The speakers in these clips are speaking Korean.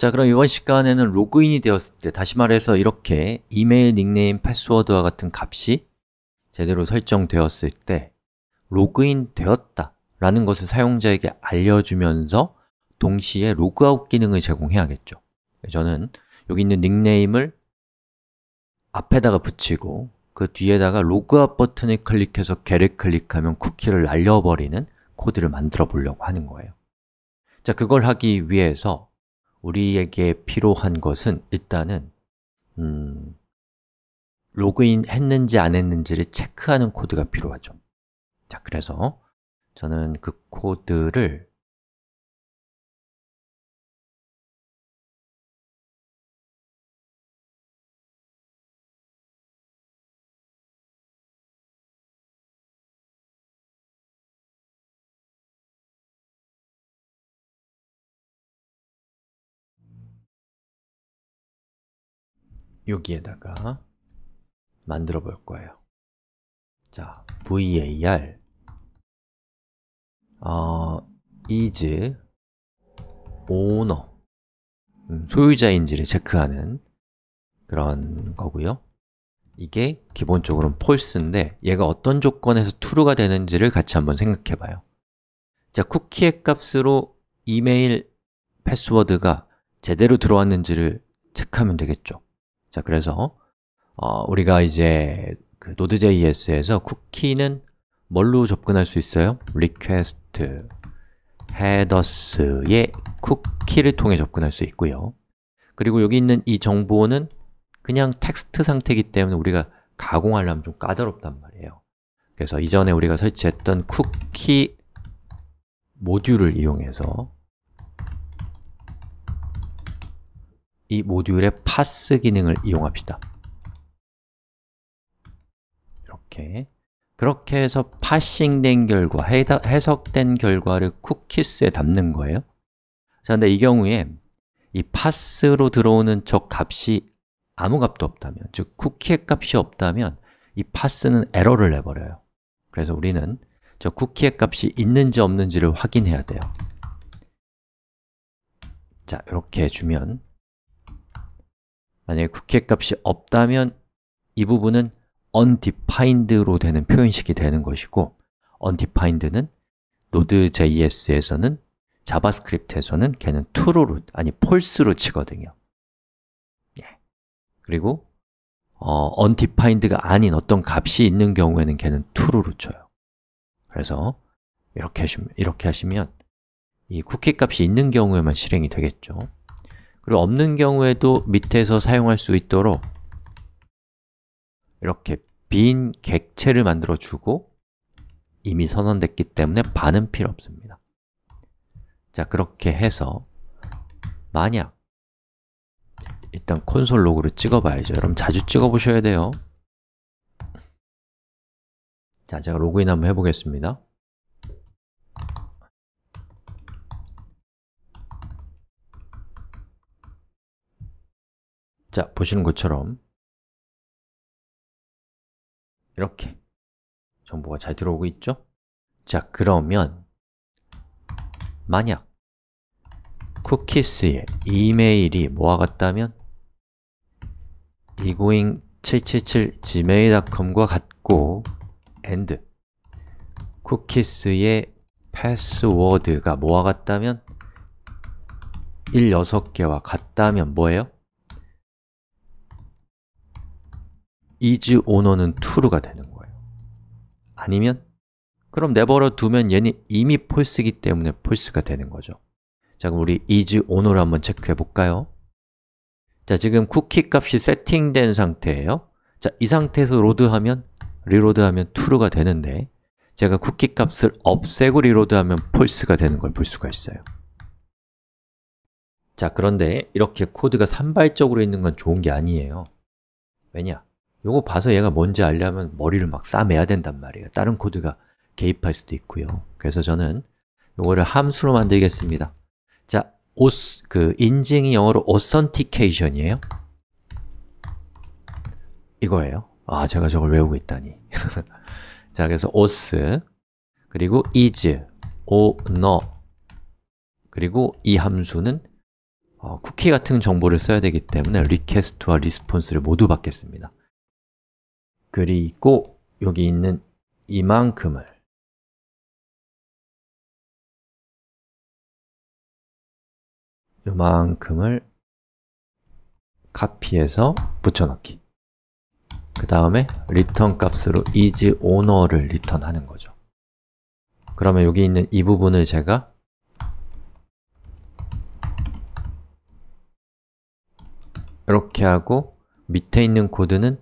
자 그럼 이번 시간에는 로그인이 되었을 때 다시 말해서 이렇게 이메일, 닉네임, 패스워드와 같은 값이 제대로 설정되었을 때 로그인 되었다 라는 것을 사용자에게 알려주면서 동시에 로그아웃 기능을 제공해야겠죠 저는 여기 있는 닉네임을 앞에다가 붙이고 그 뒤에다가 로그아웃 버튼을 클릭해서 개를 클릭하면 쿠키를 날려버리는 코드를 만들어 보려고 하는 거예요 자, 그걸 하기 위해서 우리에게 필요한 것은 일단은 음, 로그인 했는지 안 했는지를 체크하는 코드가 필요하죠 자, 그래서 저는 그 코드를 여기에다가 만들어 볼 거예요. 자, var 어, is owner 음, 소유자인지를 체크하는 그런 거고요. 이게 기본적으로는 false인데 얘가 어떤 조건에서 true가 되는지를 같이 한번 생각해 봐요. 자, 쿠키의 값으로 이메일 패스워드가 제대로 들어왔는지를 체크하면 되겠죠. 자, 그래서 어, 우리가 이제 그 Node.js에서 쿠키는 뭘로 접근할 수 있어요? request headers의 쿠키를 통해 접근할 수 있고요. 그리고 여기 있는 이 정보는 그냥 텍스트 상태이기 때문에 우리가 가공하려면 좀 까다롭단 말이에요. 그래서 이전에 우리가 설치했던 쿠키 모듈을 이용해서 이 모듈의 파스 기능을 이용합시다. 이렇게 그렇게 해서 파싱된 결과, 해석된 결과를 쿠키스에 담는 거예요. 자, 근데 이 경우에 이 파스로 들어오는 저 값이 아무 값도 없다면, 즉 쿠키의 값이 없다면 이 파스는 에러를 내버려요. 그래서 우리는 저 쿠키의 값이 있는지 없는지를 확인해야 돼요. 자, 이렇게 해주면 만약에 국회 값이 없다면 이 부분은 undefined로 되는 표현식이 되는 것이고 undefined는 Node.js에서는 자바스크립트에서는 걔는 true로, 아니 false로 치거든요 예. 그리고 어, undefined가 아닌 어떤 값이 있는 경우에는 걔는 true로 쳐요 그래서 이렇게 하시면, 이렇게 하시면 이 쿠키 값이 있는 경우에만 실행이 되겠죠 그리고 없는 경우에도 밑에서 사용할 수 있도록 이렇게 빈 객체를 만들어주고 이미 선언됐기 때문에 반은 필요 없습니다 자, 그렇게 해서 만약 일단 콘솔 로그를 찍어봐야죠 여러분 자주 찍어보셔야 돼요 자, 제가 로그인 한번 해보겠습니다 자, 보시는 것처럼 이렇게 정보가 잘 들어오고 있죠? 자, 그러면 만약 쿠키스의 이메일이 뭐와 같다면 이고잉 777 gmail.com과 같고 and 쿠키스의 패스워드가 뭐와 같다면 16개와 같다면 뭐예요? is 오너는 true가 되는 거예요 아니면 그럼 내버려 두면 얘는 이미 false이기 때문에 false가 되는 거죠 자, 그럼 우리 is 오너를 한번 체크해 볼까요? 자, 지금 쿠키 값이 세팅된 상태예요 자, 이 상태에서 로드하면 리로드하면 true가 되는데 제가 쿠키 값을 없애고 리로드하면 false가 되는 걸 볼 수가 있어요 자, 그런데 이렇게 코드가 산발적으로 있는 건 좋은 게 아니에요 왜냐? 요거 봐서 얘가 뭔지 알려면 머리를 막 싸매야 된단 말이에요 다른 코드가 개입할 수도 있고요 그래서 저는 요거를 함수로 만들겠습니다 자, 오스, 그 인증이 영어로 authentication이에요 이거예요 아, 제가 저걸 외우고 있다니 자, 그래서 os 그리고 is, o, no 그리고 이 함수는 어, 쿠키 같은 정보를 써야 되기 때문에 r e q 리퀘스트와 r e s p o n s e 를 모두 받겠습니다 그리고 여기 있는 이만큼을 이만큼을 카피해서 붙여넣기 그 다음에 리턴 값으로 is owner를 리턴하는 거죠 그러면 여기 있는 이 부분을 제가 이렇게 하고 밑에 있는 코드는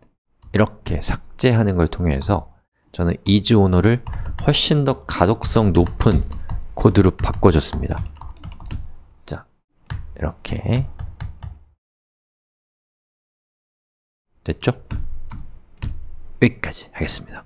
이렇게 삭제하는 걸 통해서 저는 이즈 오너를 훨씬 더 가독성 높은 코드로 바꿔줬습니다. 자, 이렇게 됐죠? 여기까지 하겠습니다.